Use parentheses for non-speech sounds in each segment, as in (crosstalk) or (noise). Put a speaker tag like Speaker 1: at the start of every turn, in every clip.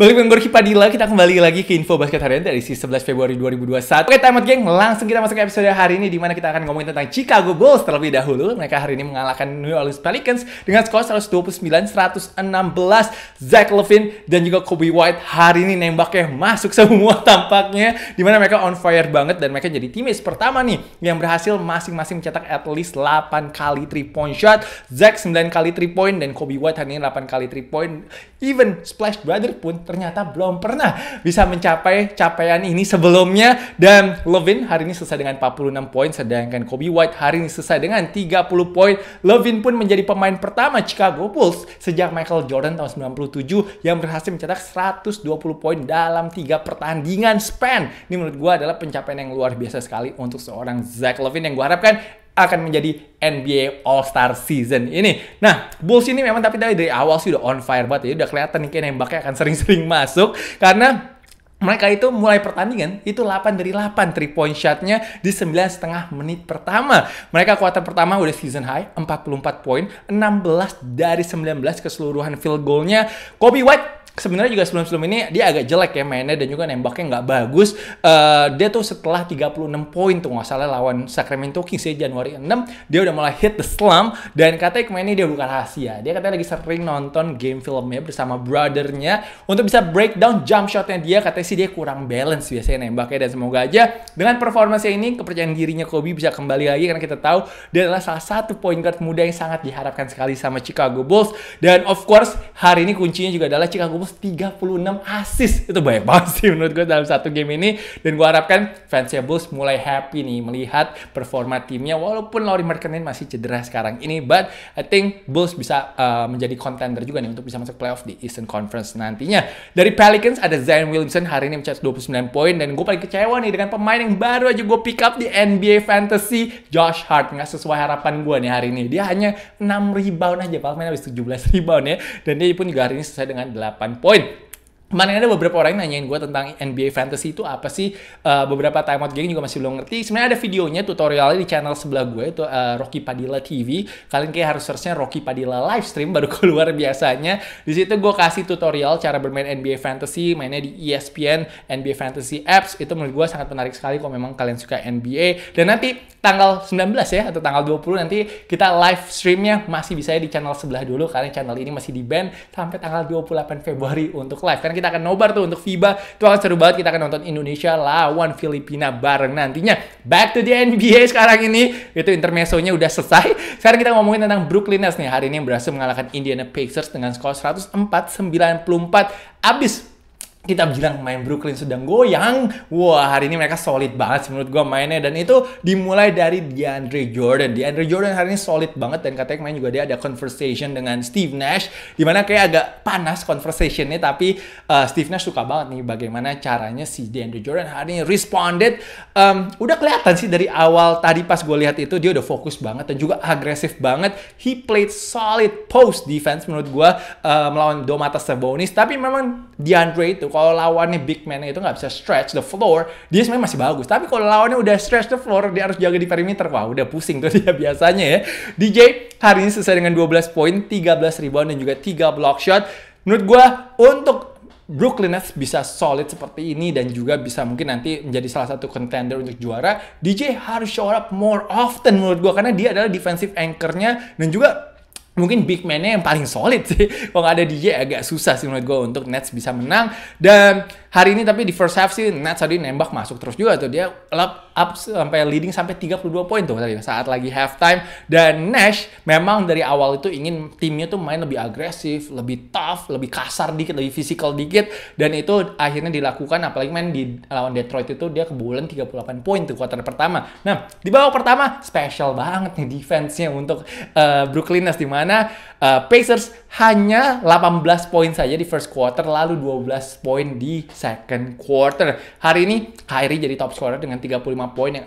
Speaker 1: Balik dengan Gorky Padilla, kita kembali lagi ke info basket harian dari si 11 Februari 2021. Oke, time out geng, langsung kita masuk ke episode hari ini di mana kita akan ngomongin tentang Chicago Bulls terlebih dahulu. Mereka hari ini mengalahkan New Orleans Pelicans dengan skor 129-116. Zach Levine dan juga Kobe White hari ini nembaknya masuk (laughs) semua tampaknya. Di mana mereka on fire banget dan mereka jadi timis pertama nih yang berhasil masing-masing mencetak at least 8 kali 3 point shot. Zach 9 kali 3 point dan Kobe White hari ini 8 kali 3 point. Even Splash Brother pun ternyata belum pernah bisa mencapai capaian ini sebelumnya dan Levin hari ini selesai dengan 46 poin sedangkan Kobe White hari ini selesai dengan 30 poin. Levin pun menjadi pemain pertama Chicago Bulls sejak Michael Jordan tahun 97 yang berhasil mencetak 120 poin dalam tiga pertandingan span. Ini menurut gue adalah pencapaian yang luar biasa sekali untuk seorang Zach Levin yang gue harapkan akan menjadi NBA All Star season ini. Nah, Bulls ini memang tapi dari, awal sih udah on fire banget ya, udah kelihatan nih kayak nembaknya akan sering-sering (laughs) masuk karena mereka itu mulai pertandingan itu 8 dari 8 3 point shotnya di sembilan setengah menit pertama. Mereka kuarter pertama udah season high 44 poin, 16 dari 19 keseluruhan field goalnya. Kobe White sebenarnya juga sebelum-sebelum ini dia agak jelek ya mainnya dan juga nembaknya nggak bagus. Uh, dia tuh setelah 36 poin tuh nggak salah lawan Sacramento Kings ya Januari 6, dia udah mulai hit the slump dan katanya kemarin ini dia bukan rahasia. Dia katanya lagi sering nonton game filmnya bersama brothernya untuk bisa breakdown jump shotnya dia. Katanya sih dia kurang balance biasanya nembaknya dan semoga aja dengan performanya ini kepercayaan dirinya Kobe bisa kembali lagi karena kita tahu dia adalah salah satu point guard muda yang sangat diharapkan sekali sama Chicago Bulls dan of course hari ini kuncinya juga adalah Chicago Wolves 36 assist. Itu banyak banget sih menurut gue dalam satu game ini. Dan gue harapkan fansnya Bulls mulai happy nih melihat performa timnya. Walaupun Laurie Markkinen masih cedera sekarang ini. But I think Bulls bisa uh, menjadi contender juga nih untuk bisa masuk playoff di Eastern Conference nantinya. Dari Pelicans ada Zion Williamson hari ini mencetak 29 poin. Dan gue paling kecewa nih dengan pemain yang baru aja gue pick up di NBA Fantasy. Josh Hart. Nggak sesuai harapan gue nih hari ini. Dia hanya 6 rebound aja. main habis 17 rebound ya. Dan dia pun juga hari ini selesai dengan 8 one point. Kemarin ada beberapa orang yang nanyain gue tentang NBA Fantasy itu apa sih. Uh, beberapa timeout game juga masih belum ngerti. Sebenarnya ada videonya, tutorialnya di channel sebelah gue itu uh, Rocky Padilla TV. Kalian kayak harus searchnya Rocky Padilla live stream baru (laughs) keluar biasanya. Di situ gue kasih tutorial cara bermain NBA Fantasy, mainnya di ESPN NBA Fantasy apps. Itu menurut gue sangat menarik sekali kalau memang kalian suka NBA. Dan nanti tanggal 19 ya atau tanggal 20 nanti kita live streamnya masih bisa ya di channel sebelah dulu karena channel ini masih di band sampai tanggal 28 Februari untuk live. Karena kita akan nobar tuh untuk FIBA. Itu akan seru banget. Kita akan nonton Indonesia lawan Filipina bareng nantinya. Back to the NBA sekarang ini. Itu intermezzonya udah selesai. Sekarang kita ngomongin tentang Brooklyn Nets nih. Hari ini berhasil mengalahkan Indiana Pacers dengan skor 104-94. Abis kita bilang main Brooklyn sedang goyang. Wah, hari ini mereka solid banget menurut gue mainnya dan itu dimulai dari DeAndre Jordan. DeAndre Jordan hari ini solid banget dan katanya main juga dia ada conversation dengan Steve Nash di kayak agak panas conversationnya tapi uh, Steve Nash suka banget nih bagaimana caranya si DeAndre Jordan hari ini responded um, udah kelihatan sih dari awal tadi pas gue lihat itu dia udah fokus banget dan juga agresif banget. He played solid post defense menurut gue uh, melawan Domantas Sabonis tapi memang DeAndre itu kalau lawannya big man itu nggak bisa stretch the floor, dia sebenarnya masih bagus. Tapi kalau lawannya udah stretch the floor, dia harus jaga di perimeter. Wah, udah pusing tuh (laughs) dia biasanya ya. DJ hari ini selesai dengan 12 poin, 13 rebound, dan juga 3 block shot. Menurut gue, untuk Brooklyn Nets bisa solid seperti ini dan juga bisa mungkin nanti menjadi salah satu contender untuk juara, DJ harus show up more often menurut gue karena dia adalah defensive anchornya dan juga mungkin big man-nya yang paling solid sih. Kalau nggak ada DJ agak susah sih menurut gue untuk Nets bisa menang. Dan hari ini tapi di first half sih Nets tadi nembak masuk terus juga tuh dia up, up sampai leading sampai 32 poin tuh tadi saat lagi halftime dan Nash memang dari awal itu ingin timnya tuh main lebih agresif, lebih tough, lebih kasar dikit, lebih physical dikit dan itu akhirnya dilakukan apalagi main di lawan Detroit itu dia kebulan 38 poin tuh kuarter pertama. Nah, di bawah pertama special banget nih defense-nya untuk uh, Brooklyn Nets di mana uh, Pacers hanya 18 poin saja di first quarter lalu 12 poin di second quarter. Hari ini Kyrie jadi top scorer dengan 35 poin yang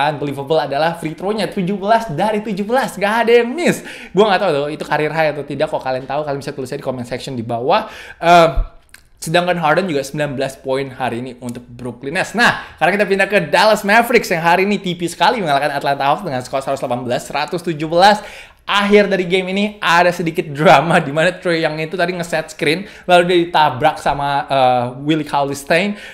Speaker 1: unbelievable, adalah free throw-nya 17 dari 17. Gak ada yang miss. gue gak tau itu karir high atau tidak. Kalau kalian tahu kalian bisa tulisnya di comment section di bawah. Uh, Sedangkan Harden juga 19 poin hari ini untuk Brooklyn Nets. Nah, karena kita pindah ke Dallas Mavericks yang hari ini tipis sekali mengalahkan Atlanta Hawks dengan skor 118-117 akhir dari game ini ada sedikit drama di mana Trey yang itu tadi ngeset screen lalu dia ditabrak sama uh, eh, Willy cauley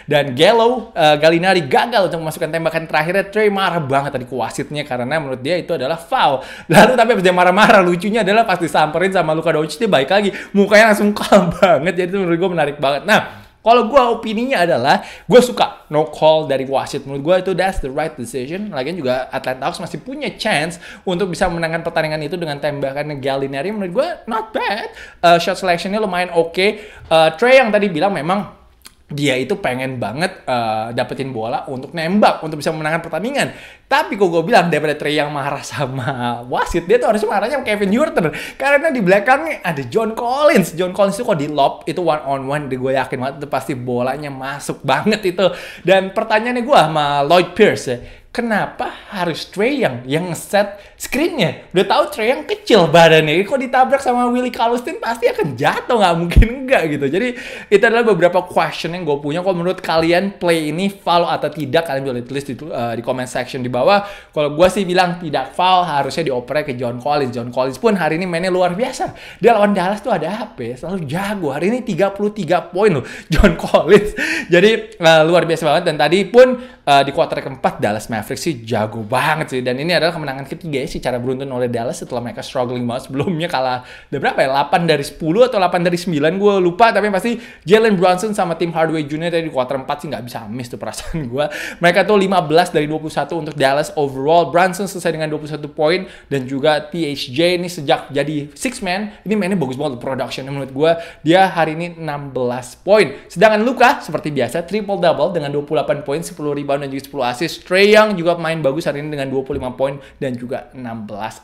Speaker 1: dan Gallo uh, eh, Galinari gagal untuk memasukkan tembakan terakhirnya Troy marah banget tadi ke karena menurut dia itu adalah foul lalu tapi abis dia marah-marah lucunya adalah pas disamperin sama Luka Doncic dia baik lagi mukanya langsung (laughs) kalem banget jadi itu menurut gue menarik banget nah kalau gue opininya adalah gue suka no call dari wasit. Menurut gue itu that's the right decision. Lagian juga Atlanta Hawks masih punya chance untuk bisa menangkan pertandingan itu dengan tembakan Gallinari. Menurut gue not bad. Uh, shot selectionnya lumayan oke. Okay. Uh, Trey yang tadi bilang memang dia itu pengen banget uh, dapetin bola untuk nembak, untuk bisa memenangkan pertandingan. Tapi kok gue bilang daripada Trey yang marah sama (laughs) wasit, dia tuh harusnya marahnya sama Kevin Hurter. Karena di belakangnya ada John Collins. John Collins itu kok di lob, itu one on one, gue yakin banget itu pasti bolanya masuk banget itu. Dan pertanyaannya gue sama Lloyd Pierce ya, kenapa harus Trey yang set screennya? Udah tahu yang kecil badannya, ini kok ditabrak sama Willy Kalustin pasti akan jatuh, nggak mungkin enggak gitu. Jadi itu adalah beberapa question yang gue punya. kok menurut kalian play ini foul atau tidak, kalian boleh tulis di, uh, di comment section di bawah. Kalau gue sih bilang tidak foul, harusnya dioper ke John Collins. John Collins pun hari ini mainnya luar biasa. Dia lawan Dallas tuh ada HP, selalu jago. Hari ini 33 poin loh (laughs) John Collins. Jadi uh, luar biasa banget. Dan tadi pun uh, di kuarter keempat Dallas Mavericks Mavericks sih jago banget sih dan ini adalah kemenangan ketiga ya secara beruntun oleh Dallas setelah mereka struggling banget sebelumnya kalah Udah berapa ya 8 dari 10 atau 8 dari 9 gue lupa tapi pasti Jalen Brunson sama tim Hardaway Jr. tadi di kuarter 4 sih nggak bisa miss tuh perasaan (laughs) gue mereka tuh 15 dari 21 untuk Dallas overall Brunson selesai dengan 21 poin dan juga THJ ini sejak jadi six man ini mainnya bagus banget production menurut gue dia hari ini 16 poin sedangkan Luka seperti biasa triple double dengan 28 poin 10 rebound dan juga 10 assist Trey Young juga main bagus hari ini dengan 25 poin dan juga 16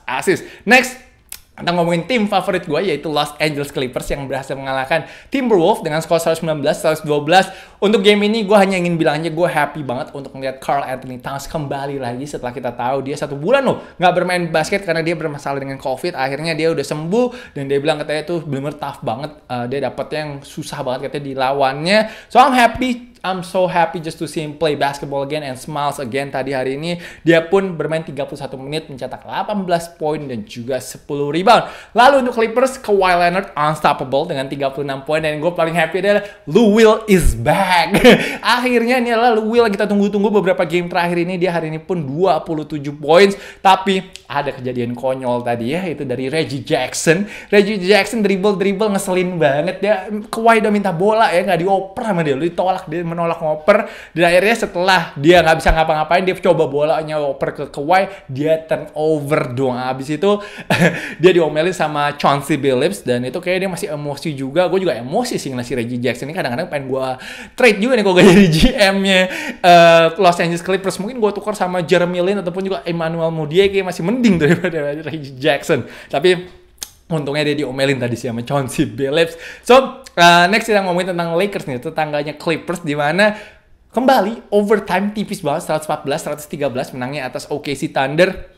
Speaker 1: assist. Next, kita ngomongin tim favorit gue yaitu Los Angeles Clippers yang berhasil mengalahkan Timberwolves dengan skor 119-112. Untuk game ini gue hanya ingin bilangnya gue happy banget untuk melihat Carl Anthony Towns kembali lagi setelah kita tahu dia satu bulan loh nggak bermain basket karena dia bermasalah dengan COVID. Akhirnya dia udah sembuh dan dia bilang katanya tuh bener tough banget. Uh, dia dapet yang susah banget katanya dilawannya. So I'm happy I'm so happy just to see him play basketball again and smiles again tadi hari ini. Dia pun bermain 31 menit, mencetak 18 poin dan juga 10 rebound. Lalu untuk Clippers, Kawhi Leonard unstoppable dengan 36 poin. Dan gue paling happy adalah Lou Will is back. (laughs) Akhirnya ini adalah Lou Will kita tunggu-tunggu beberapa game terakhir ini. Dia hari ini pun 27 points Tapi ada kejadian konyol tadi ya, itu dari Reggie Jackson. Reggie Jackson dribble-dribble ngeselin banget. Dia Kawhi udah minta bola ya, nggak dioper sama dia. Lu ditolak dia menolak ngoper dan akhirnya setelah dia nggak bisa ngapa-ngapain dia coba bolanya ngoper ke Kawhi dia turn over doang habis itu (laughs) dia diomelin sama Chauncey Billups dan itu kayak dia masih emosi juga gue juga emosi sih ngasih Reggie Jackson ini kadang-kadang pengen gue trade juga nih kalau gak (laughs) jadi GM-nya uh, eh, Los Angeles Clippers mungkin gue tukar sama Jeremy Lin ataupun juga Emmanuel Mudiay kayak masih mending daripada (laughs) Reggie Jackson tapi Untungnya dia diomelin tadi sih sama Chauncey (laughs) Billups. So, uh, next kita ngomongin tentang Lakers nih, tetangganya Clippers di mana kembali overtime tipis banget 114 113 menangnya atas OKC Thunder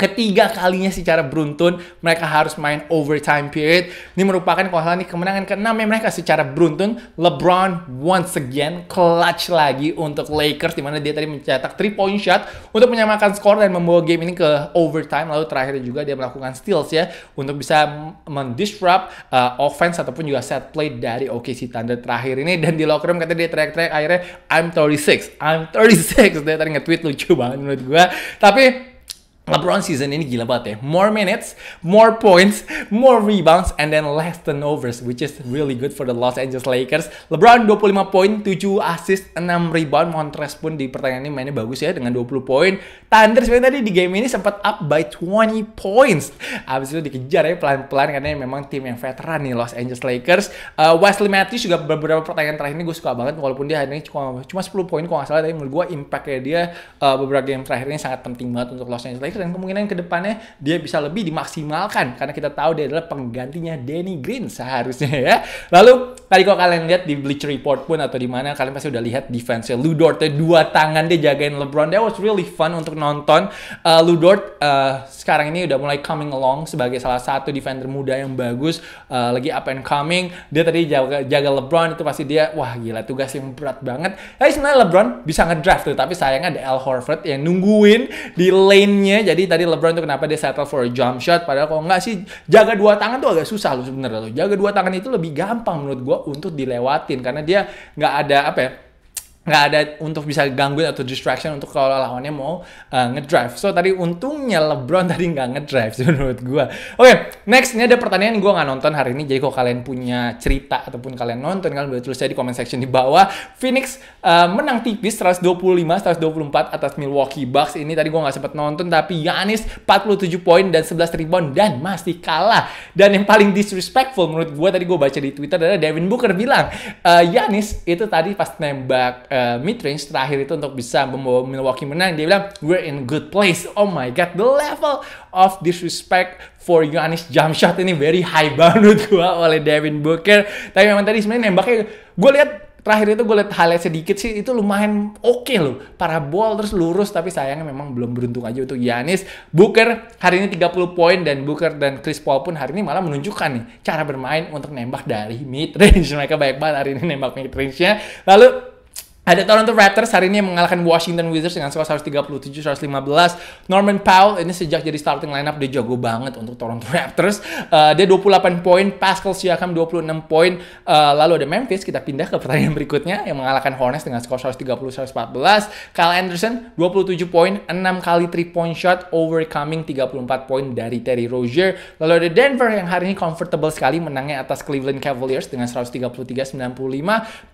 Speaker 1: ketiga kalinya secara beruntun mereka harus main overtime period. Ini merupakan kalau ini kemenangan ke-6 ya mereka secara beruntun. LeBron once again clutch lagi untuk Lakers di mana dia tadi mencetak 3 point shot untuk menyamakan skor dan membawa game ini ke overtime. Lalu terakhir juga dia melakukan steals ya untuk bisa mendisrupt uh, offense ataupun juga set play dari OKC Thunder terakhir ini dan di locker room katanya dia teriak-teriak akhirnya I'm 36, I'm 36. Dia tadi nge-tweet lucu banget menurut gua. Tapi LeBron season ini gila banget ya. More minutes, more points, more rebounds, and then less turnovers, which is really good for the Los Angeles Lakers. LeBron 25 poin, 7 assist, 6 rebound. Montres pun di pertandingan ini mainnya bagus ya dengan 20 poin. Thunder sebenarnya tadi di game ini sempat up by 20 points. Abis itu dikejar ya pelan-pelan karena memang tim yang veteran nih Los Angeles Lakers. Uh, Wesley Matthews juga beberapa pertandingan terakhir ini gue suka banget walaupun dia hari ini cuma, cuma 10 poin kalau nggak salah. Tapi menurut gue impact dia uh, beberapa game terakhir ini sangat penting banget untuk Los Angeles Lakers Lakers dan kemungkinan kedepannya dia bisa lebih dimaksimalkan karena kita tahu dia adalah penggantinya Danny Green seharusnya (laughs) ya. Lalu tadi kalau kalian lihat di Bleacher Report pun atau di mana kalian pasti udah lihat defense Lu Dort ya, dua tangan dia jagain LeBron. That was really fun untuk nonton. Uh, Lu Dort uh, sekarang ini udah mulai coming along sebagai salah satu defender muda yang bagus uh, lagi up and coming. Dia tadi jaga, jaga LeBron itu pasti dia wah gila tugas yang berat banget. Tapi sebenarnya LeBron bisa ngedraft tuh tapi sayangnya ada Al Horford yang nungguin di lane-nya jadi tadi LeBron itu kenapa dia settle for a jump shot padahal kalau nggak sih jaga dua tangan tuh agak susah loh sebenarnya loh. Jaga dua tangan itu lebih gampang menurut gue untuk dilewatin karena dia nggak ada apa ya nggak ada untuk bisa gangguin atau distraction untuk kalau lawannya mau uh, ngedrive. So tadi untungnya LeBron (laughs) tadi nggak ngedrive sih menurut gue. Oke, okay, next ini ada pertanyaan gue nggak nonton hari ini. Jadi kalau kalian punya cerita ataupun kalian nonton kalian boleh tulis aja di comment section di bawah. Phoenix uh, menang tipis 125-124 atas Milwaukee Bucks. Ini tadi gue nggak sempat nonton tapi Giannis 47 poin dan 11 rebound dan masih kalah. Dan yang paling disrespectful menurut gue tadi gue baca di Twitter adalah Devin Booker bilang uh, Giannis itu tadi pas nembak uh, Eh, mid range terakhir itu untuk bisa membawa Milwaukee menang dia bilang we're in good place oh my god the level of disrespect for Giannis jump shot ini very high (laughs) banget gua oleh Devin Booker tapi memang tadi sebenarnya nembaknya gue lihat terakhir itu gue lihat highlight sedikit sih itu lumayan oke okay loh ball terus lurus tapi sayangnya memang belum beruntung aja untuk Giannis Booker hari ini 30 poin dan Booker dan Chris Paul pun hari ini malah menunjukkan nih cara bermain untuk nembak dari mid range (laughs) mereka baik banget hari ini nembak mid range nya lalu ada Toronto Raptors hari ini yang mengalahkan Washington Wizards dengan skor 137-115. Norman Powell ini sejak jadi starting lineup dia jago banget untuk Toronto (laughs) Raptors. Uh, dia 28 poin, Pascal Siakam 26 poin. Uh, lalu ada Memphis, kita pindah ke pertandingan berikutnya yang mengalahkan Hornets dengan skor 130-114. Kyle Anderson 27 poin, 6 kali 3 point shot, overcoming 34 poin dari Terry Rozier. Lalu ada Denver yang hari ini comfortable sekali menangnya atas Cleveland Cavaliers dengan 133-95.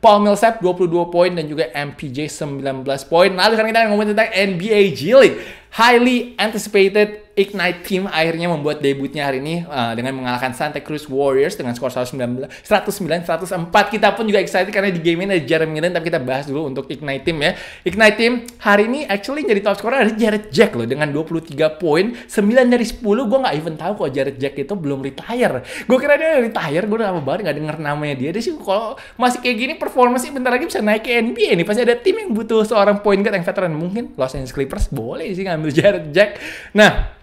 Speaker 1: Paul Millsap 22 poin dan juga MPJ 19 poin. Lalu nah, sekarang kita akan ngomongin tentang NBA G League highly anticipated Ignite Team akhirnya membuat debutnya hari ini uh, dengan mengalahkan Santa Cruz Warriors dengan skor 109 104. Kita pun juga excited karena di game ini ada Jeremy Lin. tapi kita bahas dulu untuk Ignite Team ya. Ignite Team hari ini actually jadi top scorer ada Jared Jack loh dengan 23 poin, 9 dari 10. Gue nggak even tahu kok Jared Jack itu belum retire. Gue kira dia retire, gue udah lama banget gak denger namanya dia. Dia sih kalau masih kayak gini sih bentar lagi bisa naik ke NBA nih. Pasti ada tim yang butuh seorang point guard yang veteran mungkin Los Angeles Clippers boleh sih ngambil bantu Jared Jack. Nah,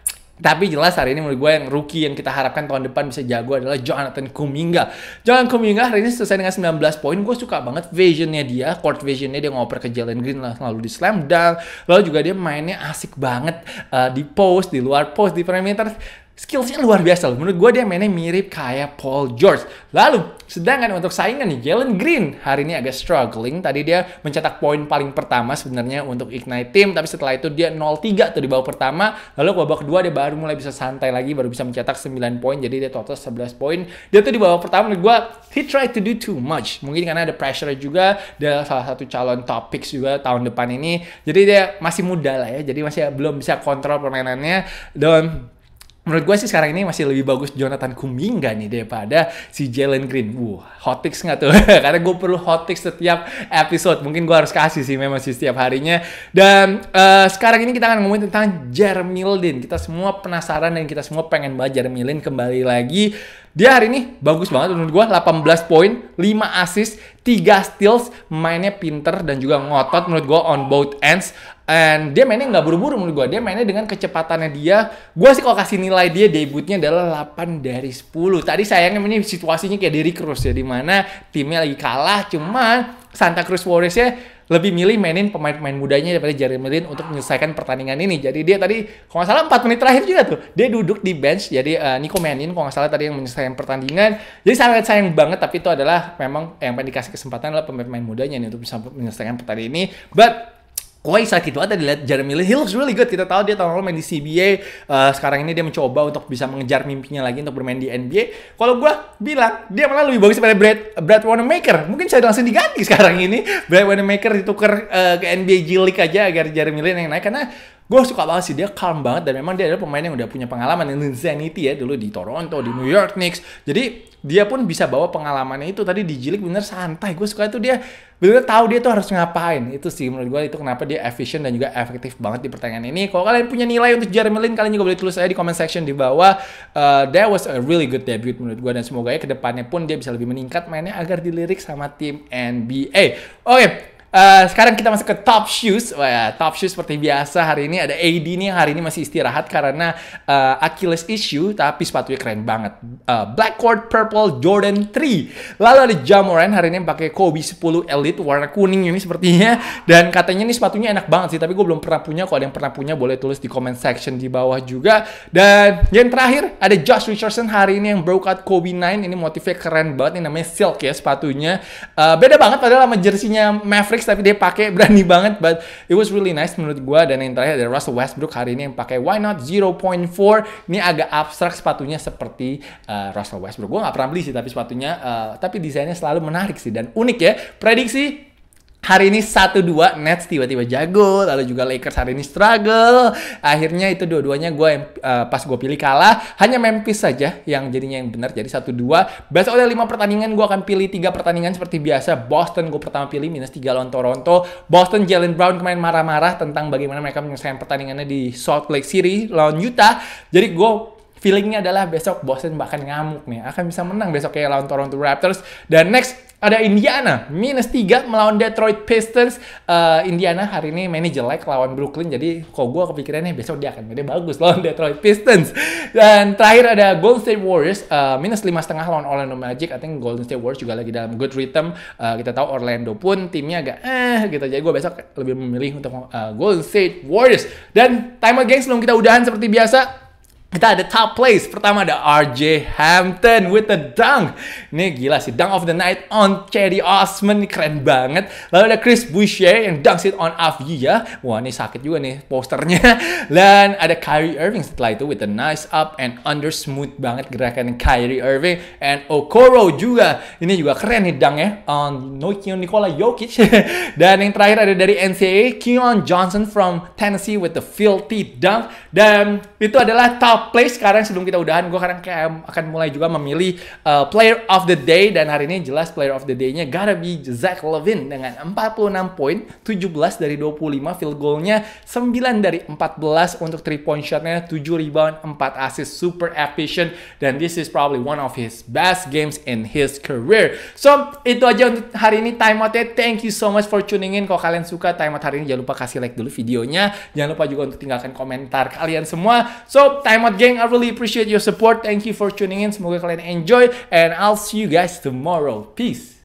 Speaker 1: tapi jelas hari ini menurut gue yang rookie yang kita harapkan tahun depan bisa jago adalah Jonathan Kuminga. Jonathan Kuminga hari ini selesai dengan 19 poin. Gue suka banget visionnya dia, court visionnya dia ngoper ke Jalen Green lah, lalu di slam dunk. Lalu juga dia mainnya asik banget uh, di post, di luar post, di perimeter skillsnya luar biasa loh. Menurut gue dia mainnya mirip kayak Paul George. Lalu, sedangkan untuk saingan nih, Jalen Green hari ini agak struggling. Tadi dia mencetak poin paling pertama sebenarnya untuk Ignite Team, tapi setelah itu dia 0-3 tuh di bawah pertama. Lalu ke babak kedua dia baru mulai bisa santai lagi, baru bisa mencetak 9 poin, jadi dia total 11 poin. Dia tuh di bawah pertama menurut gue, he tried to do too much. Mungkin karena ada pressure juga, dia salah satu calon top picks juga tahun depan ini. Jadi dia masih muda lah ya, jadi masih belum bisa kontrol permainannya. Dan Menurut gue sih sekarang ini masih lebih bagus Jonathan Kuminga nih daripada si Jalen Green. Wuh, hot takes nggak tuh? (laughs) Karena gue perlu hot takes setiap episode. Mungkin gue harus kasih sih memang sih setiap harinya. Dan uh, sekarang ini kita akan ngomongin tentang Jeremy Lin. Kita semua penasaran dan kita semua pengen banget Jeremy Lin kembali lagi dia hari ini bagus banget menurut gue, 18 poin, 5 asis 3 steals, mainnya pinter dan juga ngotot menurut gue on both ends. And dia mainnya nggak buru-buru menurut gue, dia mainnya dengan kecepatannya dia. Gue sih kalau kasih nilai dia debutnya adalah 8 dari 10. Tadi sayangnya ini situasinya kayak Derrick Rose ya, dimana timnya lagi kalah, cuman Santa Cruz Warriors ya lebih milih mainin pemain-pemain mudanya daripada Jeremy Lin untuk menyelesaikan pertandingan ini. Jadi dia tadi kalau nggak salah 4 menit terakhir juga tuh dia duduk di bench. Jadi uh, Nico mainin, kalau nggak salah tadi yang menyelesaikan pertandingan. Jadi sangat sayang banget tapi itu adalah memang yang dikasih kesempatan adalah pemain-pemain mudanya nih untuk bisa menyelesaikan pertandingan ini. But Kawhi saat itu ada dilihat Jeremy Lin, he looks really good. Kita tahu dia tahun lalu main di CBA, uh, eh, sekarang ini dia mencoba untuk bisa mengejar mimpinya lagi untuk bermain di NBA. Kalau gue bilang, dia malah lebih bagus daripada Brad, Brad Wanamaker. Mungkin saya langsung diganti (laughs) sekarang ini. Brad Wanamaker ditukar uh, eh, ke NBA G League aja agar Jeremy Lin yang naik. Karena gue suka banget sih dia calm banget dan memang dia adalah pemain yang udah punya pengalaman yang Zenith ya dulu di Toronto di New York Knicks jadi dia pun bisa bawa pengalamannya itu tadi di Jilik bener santai gue suka itu dia bener tahu dia tuh harus ngapain itu sih menurut gue itu kenapa dia efisien dan juga efektif banget di pertandingan ini kalau kalian punya nilai untuk Jeremy Lin kalian juga boleh tulis aja di comment section di bawah uh, that was a really good debut menurut gue dan semoga ya kedepannya pun dia bisa lebih meningkat mainnya agar dilirik sama tim NBA oke okay, Uh, sekarang kita masuk ke top shoes. Wah, ya, top shoes seperti biasa hari ini ada AD nih hari ini masih istirahat karena uh, Achilles issue tapi sepatunya keren banget. Uh, eh, Cord Purple Jordan 3. Lalu ada Jamoran hari ini pakai Kobe 10 Elite warna kuning ini sepertinya dan katanya ini sepatunya enak banget sih tapi gue belum pernah punya. Kalau ada yang pernah punya boleh tulis di comment section di bawah juga. Dan yang terakhir ada Josh Richardson hari ini yang out Kobe 9 ini motifnya keren banget ini namanya silk ya sepatunya. Uh, beda banget padahal sama jersinya Mavericks Mavericks tapi dia pakai berani banget but it was really nice menurut gue dan yang terakhir ada Russell Westbrook hari ini yang pakai why not 0.4 ini agak abstrak sepatunya seperti uh, Russell Westbrook gue gak pernah beli sih tapi sepatunya uh, tapi desainnya selalu menarik sih dan unik ya prediksi hari ini 1-2 Nets tiba-tiba jago lalu juga Lakers hari ini struggle akhirnya itu dua-duanya gue uh, pas gue pilih kalah hanya Memphis saja yang jadinya yang benar jadi 1-2 besok ada 5 pertandingan gue akan pilih 3 pertandingan seperti biasa Boston gue pertama pilih minus 3 lawan Toronto Boston Jalen Brown kemarin marah-marah tentang bagaimana mereka menyelesaikan pertandingannya di Salt Lake City lawan Utah jadi gue feelingnya adalah besok Boston bahkan ngamuk nih akan bisa menang besok kayak lawan Toronto Raptors dan next ada Indiana minus 3 melawan Detroit Pistons. Uh, Indiana hari ini mainnya jelek lawan Brooklyn. Jadi kok gue kepikirannya besok dia akan mainnya bagus lawan Detroit Pistons. Dan terakhir ada Golden State Warriors uh, minus lima setengah lawan Orlando Magic. I think Golden State Warriors juga lagi dalam good rhythm. Uh, kita tahu Orlando pun timnya agak eh gitu. Jadi gue besok lebih memilih untuk uh, Golden State Warriors. Dan timer gengs sebelum kita udahan seperti biasa kita ada top place Pertama ada RJ Hampton with the dunk. Ini gila sih. Dunk of the night on Cherry Osman. keren banget. Lalu ada Chris Boucher yang dunk it on ya Wah ini sakit juga nih posternya. (laughs) Dan ada Kyrie Irving setelah itu with the nice up and under smooth banget gerakan Kyrie Irving. And Okoro juga. Ini juga keren nih dunknya. On Nokia Nikola Jokic. (laughs) Dan yang terakhir ada dari NCAA. Keon Johnson from Tennessee with the filthy dunk. Dan itu adalah top Place play sekarang sebelum kita udahan, gue sekarang kayak akan mulai juga memilih uh, player of the day dan hari ini jelas player of the day-nya gotta be Zach Levin dengan 46 poin, 17 dari 25 field goal-nya, 9 dari 14 untuk 3 point shot-nya, 7 rebound, 4 assist, super efficient dan this is probably one of his best games in his career. So, itu aja untuk hari ini time out nya Thank you so much for tuning in. Kalau kalian suka time out hari ini jangan lupa kasih like dulu videonya. Jangan lupa juga untuk tinggalkan komentar kalian semua. So, time out up, gang? I really appreciate your support. Thank you for tuning in. Semoga kalian enjoy. And I'll see you guys tomorrow. Peace.